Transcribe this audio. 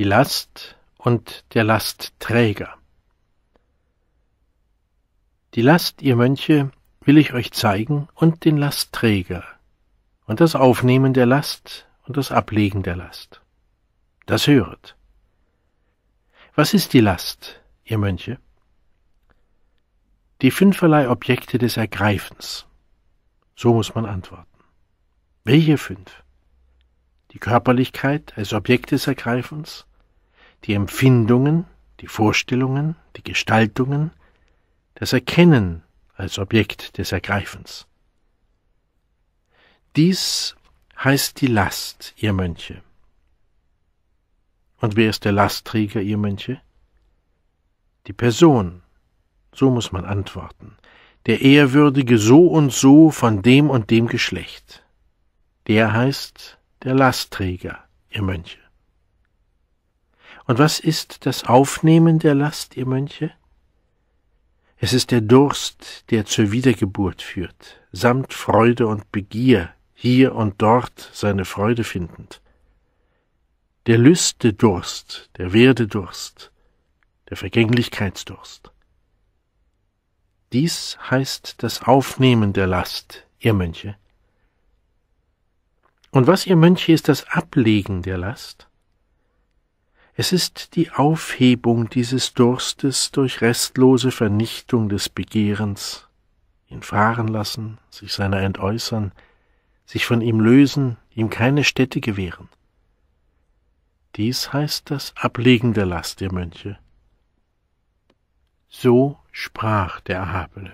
die Last und der Lastträger. Die Last, ihr Mönche, will ich euch zeigen und den Lastträger und das Aufnehmen der Last und das Ablegen der Last. Das höret. Was ist die Last, ihr Mönche? Die fünferlei Objekte des Ergreifens. So muss man antworten. Welche fünf? Die Körperlichkeit als Objekt des Ergreifens, die Empfindungen, die Vorstellungen, die Gestaltungen, das Erkennen als Objekt des Ergreifens. Dies heißt die Last, ihr Mönche. Und wer ist der Lastträger, ihr Mönche? Die Person, so muss man antworten, der Ehrwürdige so und so von dem und dem Geschlecht. Der heißt der Lastträger, ihr Mönche. Und was ist das Aufnehmen der Last, ihr Mönche? Es ist der Durst, der zur Wiedergeburt führt, samt Freude und Begier, hier und dort seine Freude findend. Der Lüste Durst, der Werdedurst, der Vergänglichkeitsdurst. Dies heißt das Aufnehmen der Last, ihr Mönche. Und was, ihr Mönche, ist das Ablegen der Last? Es ist die Aufhebung dieses Durstes durch restlose Vernichtung des Begehrens, ihn fahren lassen, sich seiner entäußern, sich von ihm lösen, ihm keine Stätte gewähren. Dies heißt das Ablegen der Last der Mönche. So sprach der Erhabene.